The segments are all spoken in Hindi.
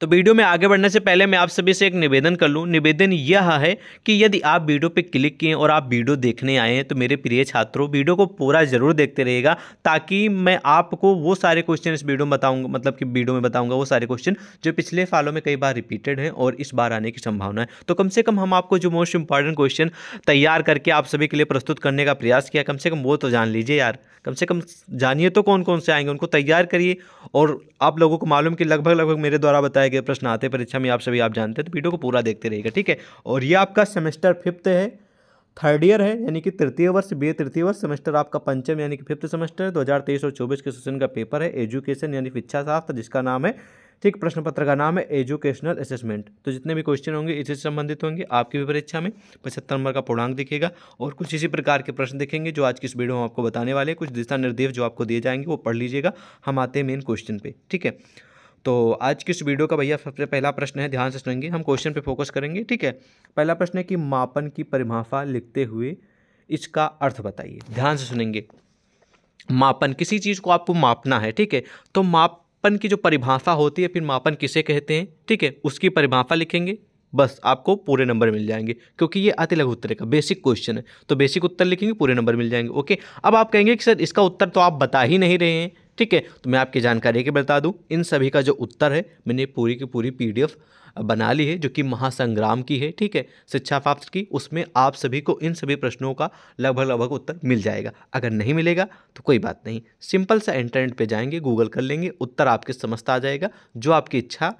तो वीडियो में आगे बढ़ने से पहले मैं आप सभी से एक निवेदन कर लूँ निवेदन यह है कि यदि आप वीडियो पर क्लिक किए और आप वीडियो देखने आए हैं तो मेरे प्रिय छात्रों वीडियो को पूरा जरूर देखते रहेगा ताकि मैं आपको वो सारे क्वेश्चन इस वीडियो में बताऊंगा मतलब कि वीडियो में बताऊंगा वो सारे क्वेश्चन जो पिछले सालों में कई बार रिपीटेड हैं और इस बार आने की संभावना है तो कम से कम हम आपको जो मोस्ट इंपॉर्टेंट क्वेश्चन तैयार करके आप सभी के लिए प्रस्तुत करने का प्रयास किया कम से कम वो तो जान लीजिए यार कम से कम जानिए तो कौन कौन से आएंगे उनको तैयार करिए और आप लोगों को मालूम कि लगभग लगभग मेरे द्वारा बताया तरह के प्रश्न आते परीक्षा में आप सभी आप जानते हैं तो वीडियो को पूरा देखते रहिएगा ठीक है और ये आपका सेमेस्टर फिफ्थ है थर्ड ईयर है यानी कि तृतीय वर्ष बी तृतीय वर्ष सेमेस्टर आपका पंचम यानी कि फिफ्थ सेमेस्टर है दो हज़ार तेईस और चौबीस के सेशन का पेपर है एजुकेशन यानी शिक्षा शास्त्र जिसका नाम है ठीक प्रश्न पत्र का नाम है एजुकेशनल असेसमेंट तो जितने भी क्वेश्चन होंगे इससे संबंधित होंगे आपकी भी परीक्षा में पचहत्तर नंबर का पूर्णांक दिखेगा और कुछ इसी प्रकार के प्रश्न दिखेंगे जो आज की इस वीडियो में आपको बताने वाले कुछ दिशा निर्देश जो आपको दिए जाएंगे वो पढ़ लीजिएगा हम आते हैं मेन क्वेश्चन पे ठीक है तो आज की इस वीडियो का भैया सबसे पहला प्रश्न है ध्यान से सुनेंगे हम क्वेश्चन पे फोकस करेंगे ठीक है पहला प्रश्न है कि मापन की परिभाषा लिखते हुए इसका अर्थ बताइए ध्यान से सुनेंगे मापन किसी चीज़ को आपको मापना है ठीक है तो मापन की जो परिभाषा होती है फिर मापन किसे कहते हैं ठीक है उसकी परिभाषा लिखेंगे बस आपको पूरे नंबर मिल जाएंगे क्योंकि ये अति लघु उत्तर का बेसिक क्वेश्चन है तो बेसिक उत्तर लिखेंगे पूरे नंबर मिल जाएंगे ओके अब आप कहेंगे कि सर इसका उत्तर तो आप बता ही नहीं रहे हैं ठीक है तो मैं आपकी जानकारी के बता दूँ इन सभी का जो उत्तर है मैंने पूरी की पूरी पी बना ली है जो कि महासंग्राम की है ठीक है शिक्षा प्राप्त की उसमें आप सभी को इन सभी प्रश्नों का लगभग लगभग उत्तर मिल जाएगा अगर नहीं मिलेगा तो कोई बात नहीं सिंपल सा इंटरनेट पर जाएंगे गूगल कर लेंगे उत्तर आपके समझता आ जाएगा जो आपकी इच्छा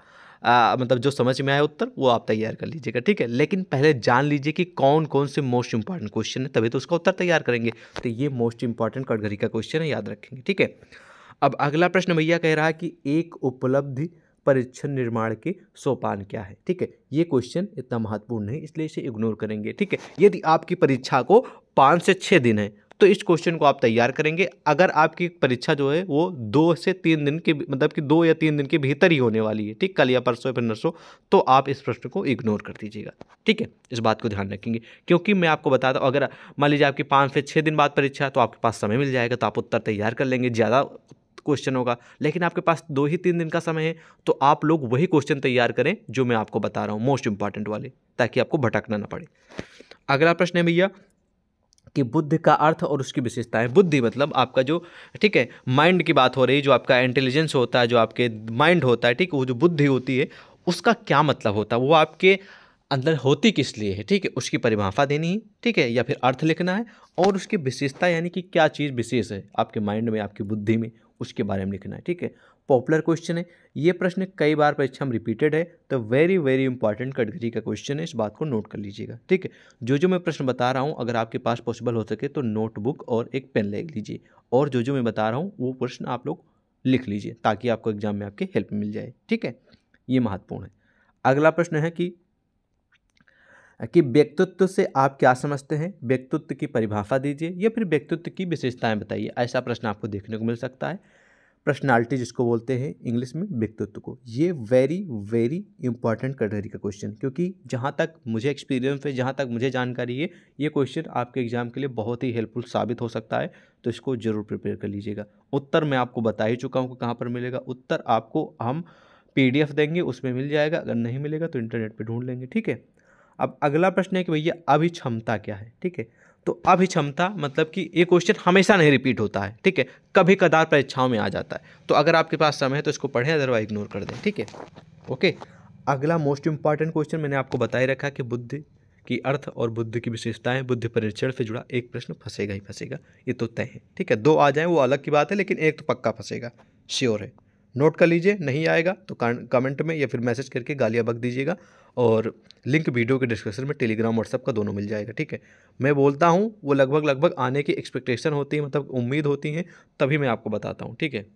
आ, मतलब जो समझ में आया उत्तर वो आप तैयार कर लीजिएगा ठीक है लेकिन पहले जान लीजिए कि कौन कौन से मोस्ट इंपॉर्टेंट क्वेश्चन है तभी तो उसका उत्तर तैयार करेंगे तो ये मोस्ट इंपॉर्टेंट कटघरी का क्वेश्चन है याद रखेंगे ठीक है अब अगला प्रश्न भैया कह रहा है कि एक उपलब्धि परीक्षण निर्माण के सोपान क्या है ठीक है ये क्वेश्चन इतना महत्वपूर्ण है इसलिए इसे इग्नोर करेंगे ठीक है यदि आपकी परीक्षा को पाँच से छः दिन है तो इस क्वेश्चन को आप तैयार करेंगे अगर आपकी परीक्षा जो है वो दो से तीन दिन के मतलब कि दो या तीन दिन के भीतर ही होने वाली है ठीक कल या परसों या फिर नरसों तो आप इस प्रश्न को इग्नोर कर दीजिएगा ठीक है इस बात को ध्यान रखेंगे क्योंकि मैं आपको बताता हूँ अगर मान लीजिए आपकी पाँच से छः दिन बाद परीक्षा है तो आपके पास समय मिल जाएगा तो आप उत्तर तैयार कर लेंगे ज़्यादा क्वेश्चन होगा लेकिन आपके पास दो ही तीन दिन का समय है तो आप लोग वही क्वेश्चन तैयार करें जो मैं आपको बता रहा हूँ मोस्ट इंपॉर्टेंट वाले ताकि आपको भटकना ना पड़े अगला प्रश्न है भैया कि बुद्ध का अर्थ और उसकी विशेषताएं बुद्धि मतलब आपका जो ठीक है माइंड की बात हो रही जो आपका इंटेलिजेंस होता है जो आपके माइंड होता है ठीक वो जो बुद्धि होती है उसका क्या मतलब होता है वो आपके अंदर होती किस लिए है ठीक है उसकी परिभाषा देनी है ठीक है या फिर अर्थ लिखना है और उसकी विशेषता यानी कि क्या चीज़ विशेष है आपके माइंड में आपकी बुद्धि में उसके बारे में लिखना है ठीक है पॉपुलर क्वेश्चन है ये प्रश्न कई बार परीक्षा में रिपीटेड है तो वेरी वेरी इंपॉर्टेंट कैटेगरी का क्वेश्चन है इस बात को नोट कर लीजिएगा ठीक है जो जो मैं प्रश्न बता रहा हूँ अगर आपके पास पॉसिबल हो सके तो नोटबुक और एक पेन ले लीजिए और जो जो मैं बता रहा हूँ वो प्रश्न आप लोग लिख लीजिए ताकि आपको एग्जाम में आपके हेल्प मिल जाए ठीक है ये महत्वपूर्ण है अगला प्रश्न है कि कि व्यक्तित्व से आप क्या समझते हैं व्यक्तित्व की परिभाषा दीजिए या फिर व्यक्तित्व की विशेषताएं बताइए ऐसा प्रश्न आपको देखने को मिल सकता है पर्सनालिटी जिसको बोलते हैं इंग्लिश में व्यक्तित्व को ये वेरी वेरी इंपॉर्टेंट कटहरी का क्वेश्चन क्योंकि जहाँ तक मुझे एक्सपीरियंस है जहाँ तक मुझे जानकारी है ये क्वेश्चन आपके एग्जाम के लिए बहुत ही हेल्पफुल साबित हो सकता है तो इसको ज़रूर प्रिपेयर कर लीजिएगा उत्तर मैं आपको बता ही चुका हूँ कि कहाँ पर मिलेगा उत्तर आपको हम पी देंगे उसमें मिल जाएगा अगर नहीं मिलेगा तो इंटरनेट पर ढूंढ लेंगे ठीक है अब अगला प्रश्न है कि भैया अभिक्षमता क्या है ठीक है तो अभिक्षमता मतलब कि ये क्वेश्चन हमेशा नहीं रिपीट होता है ठीक है कभी कदार परीक्षाओं में आ जाता है तो अगर आपके पास समय है तो इसको पढ़ें अदरवाइज इग्नोर कर दें ठीक है ओके अगला मोस्ट इंपॉर्टेंट क्वेश्चन मैंने आपको बता ही रखा कि बुद्धि की अर्थ और बुद्ध की विशेषताएं बुद्ध परीक्षण से जुड़ा एक प्रश्न फंसेगा ही फंसेगा ये तो तय है ठीक है दो आ जाए वो अलग की बात है लेकिन एक तो पक्का फंसेगा श्योर है नोट कर लीजिए नहीं आएगा तो कमेंट में या फिर मैसेज करके गालियाँ बक दीजिएगा और लिंक वीडियो के डिस्क्रिप्शन में टेलीग्राम व्हाट्सअप का दोनों मिल जाएगा ठीक है मैं बोलता हूँ वो लगभग लगभग आने की एक्सपेक्टेशन होती है मतलब उम्मीद होती है तभी मैं आपको बताता हूँ ठीक है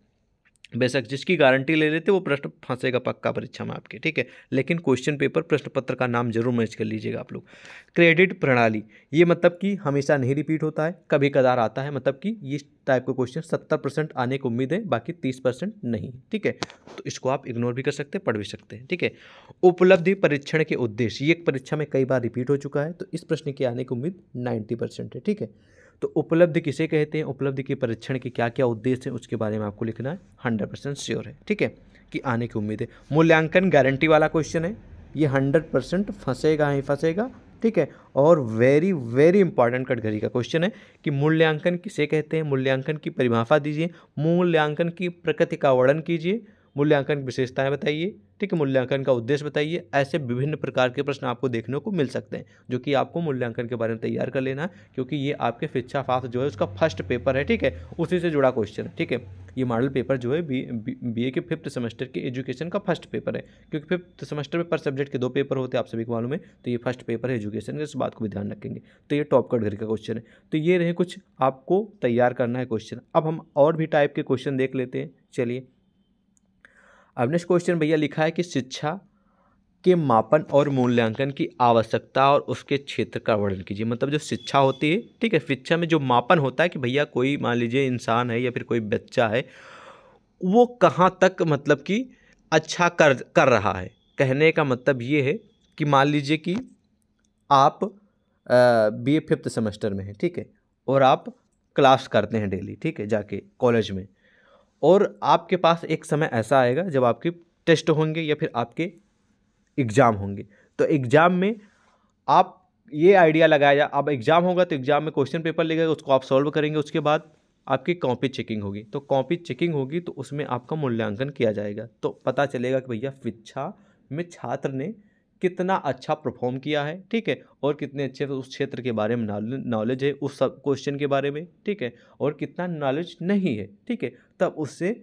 बेशक जिसकी गारंटी ले लेते वो प्रश्न फंसेगा पक्का परीक्षा में आपके ठीक है लेकिन क्वेश्चन पेपर प्रश्न पत्र का नाम जरूर मैच कर लीजिएगा आप लोग क्रेडिट प्रणाली ये मतलब कि हमेशा नहीं रिपीट होता है कभी कदार आता है मतलब कि इस टाइप का क्वेश्चन सत्तर परसेंट आने की उम्मीद है बाकी तीस परसेंट नहीं ठीक है तो इसको आप इग्नोर भी कर सकते हैं पढ़ भी सकते हैं ठीक है उपलब्धि परीक्षण के उद्देश्य ये परीक्षा में कई बार रिपीट हो चुका है तो इस प्रश्न के आने की उम्मीद नाइन्टी परसेंट है ठीक है तो उपलब्ध किसे कहते हैं उपलब्ध के परीक्षण के क्या क्या उद्देश्य हैं उसके बारे में आपको लिखना है हंड्रेड परसेंट श्योर है ठीक है कि आने की उम्मीद है मूल्यांकन गारंटी वाला क्वेश्चन है ये हंड्रेड परसेंट फंसेगा ही फंसेगा ठीक है और वेरी वेरी इंपॉर्टेंट कटघरी का क्वेश्चन है कि मूल्यांकन किसे कहते हैं मूल्यांकन की परिभाषा दीजिए मूल्यांकन की प्रकृति का वर्णन कीजिए मूल्यांकन की विशेषताएं बताइए ठीक है मूल्यांकन का उद्देश्य बताइए ऐसे विभिन्न प्रकार के प्रश्न आपको देखने को मिल सकते हैं जो कि आपको मूल्यांकन के बारे में तैयार कर लेना है क्योंकि ये आपके शिक्षा फास्ट जो है उसका फर्स्ट पेपर है ठीक है उसी से जुड़ा क्वेश्चन है ठीक है ये मॉडल पेपर जो है बी बी ए के फिफ्थ सेमेस्टर के एजुकेशन का फर्स्ट पेपर है क्योंकि फिफ्थ सेमेस्टर में पर सब्जेक्ट के दो पेपर होते हैं आप सभी को मालूम है तो ये फर्स्ट पेपर है एजुकेशन इस बात को भी ध्यान रखेंगे तो ये टॉप घर का क्वेश्चन है तो ये रहे कुछ आपको तैयार करना है क्वेश्चन अब हम और भी टाइप के क्वेश्चन देख लेते हैं चलिए अब नेक्स्ट क्वेश्चन भैया लिखा है कि शिक्षा के मापन और मूल्यांकन की आवश्यकता और उसके क्षेत्र का वर्णन कीजिए मतलब जो शिक्षा होती है ठीक है शिक्षा में जो मापन होता है कि भैया कोई मान लीजिए इंसान है या फिर कोई बच्चा है वो कहाँ तक मतलब कि अच्छा कर कर रहा है कहने का मतलब ये है कि मान लीजिए कि आप बी ए फिफ्थ सेमेस्टर में हैं ठीक है और आप क्लास करते हैं डेली ठीक है जाके कॉलेज में और आपके पास एक समय ऐसा आएगा जब आपके टेस्ट होंगे या फिर आपके एग्ज़ाम होंगे तो एग्ज़ाम में आप ये आइडिया लगाया जाए अब एग्ज़ाम होगा तो एग्ज़ाम में क्वेश्चन पेपर लेगा उसको आप सॉल्व करेंगे उसके बाद आपकी कॉपी चेकिंग होगी तो कॉपी चेकिंग होगी तो उसमें आपका मूल्यांकन किया जाएगा तो पता चलेगा कि भैया शिक्षा में छात्र ने कितना अच्छा परफॉर्म किया है ठीक है और कितने अच्छे उस क्षेत्र के बारे में नॉलेज है उस सब क्वेश्चन के बारे में ठीक है और कितना नॉलेज नहीं है ठीक है तब उससे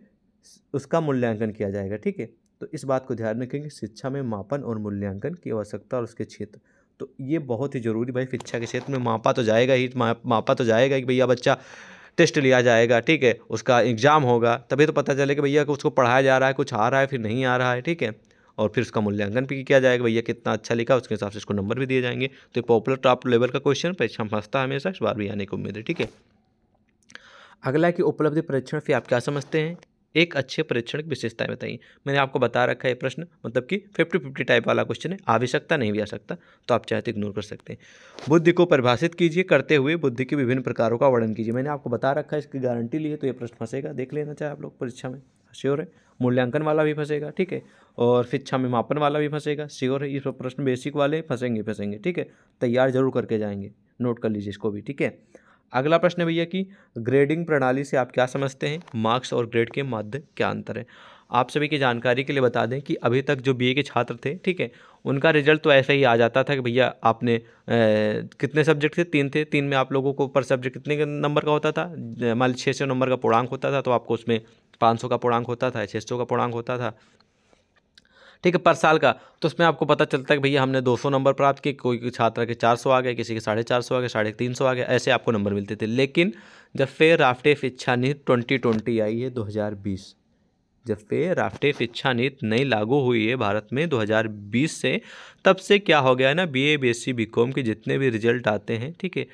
उसका मूल्यांकन किया जाएगा ठीक है तो इस बात को ध्यान रखेंगे शिक्षा में मापन और मूल्यांकन की आवश्यकता और उसके क्षेत्र तो ये बहुत ही ज़रूरी भाई शिक्षा के क्षेत्र में मापा तो जाएगा ही मापा तो जाएगा कि भैया बच्चा टेस्ट लिया जाएगा ठीक है उसका एग्ज़ाम होगा तभी तो पता चले कि भैया उसको पढ़ाया जा रहा है कुछ आ रहा है फिर नहीं आ रहा है ठीक है और फिर उसका मूल्यांकन भी किया जाएगा भैया कितना अच्छा लिखा उसके हिसाब से इसको नंबर भी दिए जाएंगे तो पॉपुलर टॉप लेवल का क्वेश्चन परीक्षा में फंसता हमेशा इस बार भी आने की उम्मीद है ठीक है अगला कि उपलब्धि परीक्षण फी आप क्या समझते हैं एक अच्छे परीक्षण की विशेषताएं बताइए मैंने आपको बता रखा है प्रश्न मतलब कि फिफ्टी फिफ्टी टाइप वाला क्वेश्चन है आवश्यकता नहीं भी आ सकता तो आप चाहे तो इग्नोर कर सकते हैं बुद्धि को परिभाषित कीजिए करते हुए बुद्धि के विभिन्न प्रकारों का वर्णन कीजिए मैंने आपको बता रखा है इसकी गारंटी ली है तो ये प्रश्न फंसेगा देख लेना चाहे आप लोग परीक्षा में श्योर है मूल्यांकन वाला भी फंसेगा ठीक है और शिक्षा में मापन वाला भी फंसेगा श्योर है ये प्रश्न बेसिक वाले फंसेंगे फंसेंगे ठीक है तैयार जरूर करके जाएंगे नोट कर लीजिए इसको भी ठीक है अगला प्रश्न भैया कि ग्रेडिंग प्रणाली से आप क्या समझते हैं मार्क्स और ग्रेड के मध्य क्या अंतर है आप सभी की जानकारी के लिए बता दें कि अभी तक जो बीए के छात्र थे ठीक है उनका रिजल्ट तो ऐसा ही आ जाता था कि भैया आपने ए, कितने सब्जेक्ट थे तीन थे तीन में आप लोगों को पर सब्जेक्ट कितने नंबर का होता था मान लीजिए छः सौ नंबर का पूर्णांक होता था तो आपको उसमें पाँच सौ का पूर्णांक होता था छः सौ का पूर्णांक होता था ठीक है पर साल का तो उसमें आपको पता चलता है कि भैया हमने 200 नंबर प्राप्त किए कोई छात्र के 400 आ गए किसी के साढ़े चार सौ आ गए साढ़े तीन सौ आ गए ऐसे आपको नंबर मिलते थे लेकिन जब फिर राफ्टे इच्छा नीति ट्वेंटी ट्वेंटी आई है 2020 जब फिर राफ्टे इच्छा नीति नई लागू हुई है भारत में 2020 से तब से क्या हो गया है ना बी ए बी के जितने भी रिजल्ट आते हैं ठीक है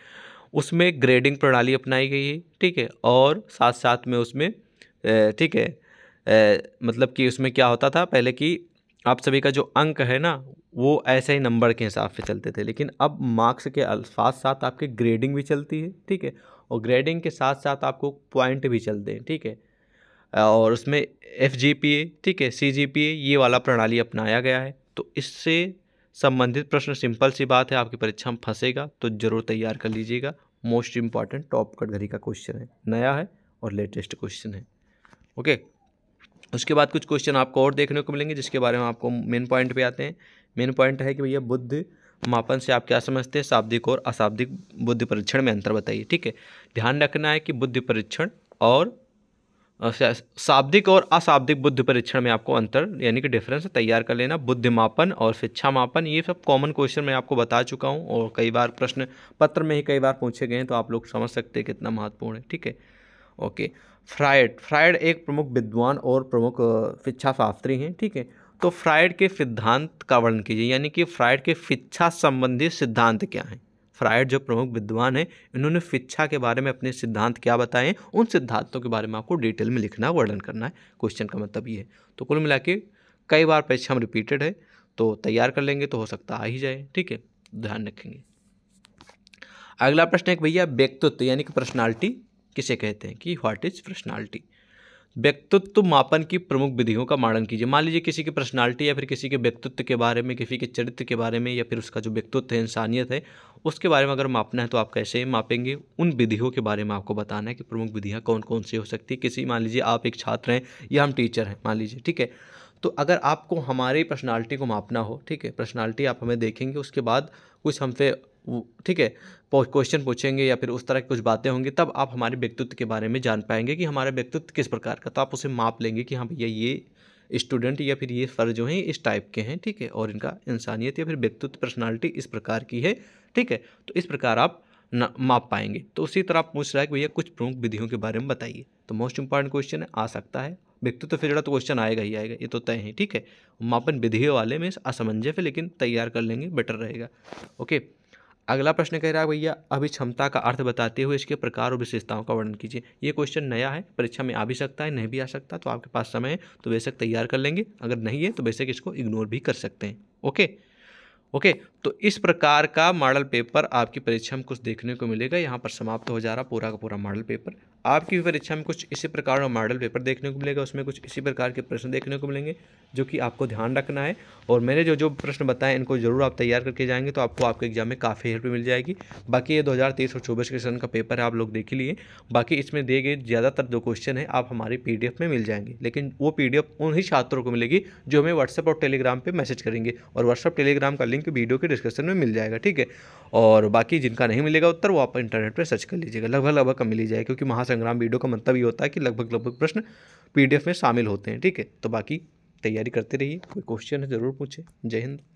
उसमें ग्रेडिंग प्रणाली अपनाई गई है ठीक है और साथ साथ में उसमें ठीक है मतलब कि उसमें क्या होता था पहले कि आप सभी का जो अंक है ना वो ऐसे ही नंबर के हिसाब से चलते थे लेकिन अब मार्क्स के साथ साथ आपके ग्रेडिंग भी चलती है ठीक है और ग्रेडिंग के साथ साथ आपको पॉइंट भी चलते हैं ठीक है और उसमें एफ जी पी ए ठीक है सी जी पी ए ये वाला प्रणाली अपनाया गया है तो इससे संबंधित प्रश्न सिंपल सी बात है आपकी परीक्षा में फंसेगा तो ज़रूर तैयार कर लीजिएगा मोस्ट इम्पॉर्टेंट टॉप कटघरी का क्वेश्चन है नया है और लेटेस्ट क्वेश्चन है ओके उसके बाद कुछ क्वेश्चन आपको और देखने को मिलेंगे जिसके बारे में आपको मेन पॉइंट पे आते हैं मेन पॉइंट है कि भैया बुद्ध मापन से आप क्या समझते हैं शाब्दिक और अशाब्दिक बुद्ध परीक्षण में अंतर बताइए ठीक है ध्यान रखना है कि बुद्धि परीक्षण और शाब्दिक और अशाब्दिक बुद्ध परीक्षण में आपको अंतर यानी कि डिफरेंस तैयार कर लेना बुद्ध मापन और शिक्षा मापन ये सब कॉमन क्वेश्चन मैं आपको बता चुका हूँ और कई बार प्रश्न पत्र में ही कई बार पूछे गए हैं तो आप लोग समझ सकते हैं कितना महत्वपूर्ण है ठीक है ओके फ्राइड फ्राइड एक प्रमुख विद्वान और प्रमुख शिक्षा शास्त्री हैं ठीक है तो फ्राइड के सिद्धांत का वर्णन कीजिए यानी कि फ्राइड के शिक्षा संबंधी सिद्धांत क्या हैं फ्राइड जो प्रमुख विद्वान हैं इन्होंने शिक्षा के बारे में अपने सिद्धांत क्या बताए उन सिद्धांतों के बारे में आपको डिटेल में लिखना वर्णन करना है क्वेश्चन का मतलब ये है तो कुल मिला के कई बार परीक्षा रिपीटेड है तो तैयार कर लेंगे तो हो सकता आ ही जाए ठीक है ध्यान रखेंगे अगला प्रश्न एक भैया व्यक्तित्व यानी कि पर्सनालिटी किसे कहते हैं कि व्हाट इज़ पर्सनालिटी व्यक्तित्व मापन की प्रमुख विधियों का माणन कीजिए मान लीजिए किसी की पर्सनालिटी या फिर किसी के व्यक्तित्व के बारे में किसी के चरित्र के बारे में या फिर उसका जो व्यक्तित्व है इंसानियत है उसके बारे में अगर मापना है तो आप कैसे मापेंगे उन विधियों के बारे में आपको बताना है कि प्रमुख विधियाँ कौन कौन सी हो सकती है किसी मान लीजिए आप एक छात्र हैं या हम टीचर हैं मान लीजिए ठीक है तो अगर आपको हमारी पर्सनालिटी को मापना हो ठीक है पर्सनालिटी आप हमें देखेंगे उसके बाद कुछ हमसे ठीक है क्वेश्चन पूछेंगे या फिर उस तरह की कुछ बातें होंगी तब आप हमारे व्यक्तित्व के बारे में जान पाएंगे कि हमारा व्यक्तित्व किस प्रकार का तो आप उसे माप लेंगे कि हाँ भैया ये स्टूडेंट या फिर ये फर्ज जो हैं इस टाइप के हैं ठीक है और इनका इंसानियत या फिर व्यक्तित्व पर्सनालिटी इस प्रकार की है ठीक है तो इस प्रकार आप माप पाएंगे तो उसी तरह आप पूछ रहा है कि भैया कुछ प्रमुख विधियों के बारे में बताइए तो मोस्ट इंपॉर्टेंट क्वेश्चन है आ सकता है व्यक्तित्व तो फिर जरा तो क्वेश्चन आएगा ही आएगा ये तो तय है ठीक है मापन विधि वाले में असमंजस है लेकिन तैयार कर लेंगे बेटर रहेगा ओके अगला प्रश्न कह रहा है भैया अभी क्षमता का अर्थ बताते हुए इसके प्रकार और विशेषताओं का वर्णन कीजिए ये क्वेश्चन नया है परीक्षा में आ भी सकता है नहीं भी आ सकता तो आपके पास समय है तो बेशक तैयार कर लेंगे अगर नहीं है तो बेशक इसको इग्नोर भी कर सकते हैं ओके ओके तो इस प्रकार का मॉडल पेपर आपकी परीक्षा में कुछ देखने को मिलेगा यहाँ पर समाप्त हो जा रहा पूरा का पूरा मॉडल पेपर आपकी परीक्षा में कुछ इसी प्रकार का मॉडल पेपर देखने को मिलेगा उसमें कुछ इसी प्रकार के प्रश्न देखने को मिलेंगे जो कि आपको ध्यान रखना है और मैंने जो जो प्रश्न बताए इनको जरूर आप तैयार करके जाएंगे तो आपको आपके एग्जाम में काफ़ी हेल्प मिल जाएगी बाकी ये 2023 और चौबीस के सन का पेपर है आप लोग देख लिए बाकी इसमें दिए गए ज़्यादातर जो क्वेश्चन है आप हमारे पी में मिल जाएंगे लेकिन वो पी उन्हीं छात्रों को मिलेगी जो हमें व्हाट्सअप और टेलीग्राम पर मैसेज करेंगे और व्हाट्सअप टेलीग्राम का लिंक वीडियो के डिस्क्रिप्शन में मिल जाएगा ठीक है और बाकी जिनका नहीं मिलेगा उत्तर वो आप इंटरनेट पर सर्च कर लीजिएगा लगभग लगभग कम मिल ही जाएगा क्योंकि महासंग्राम वीडियो का मतलब ये होता है कि लगभग लगभग प्रश्न पी में शामिल होते हैं ठीक है तो बाकी तैयारी करते रहिए कोई क्वेश्चन है ज़रूर पूछें जय हिंद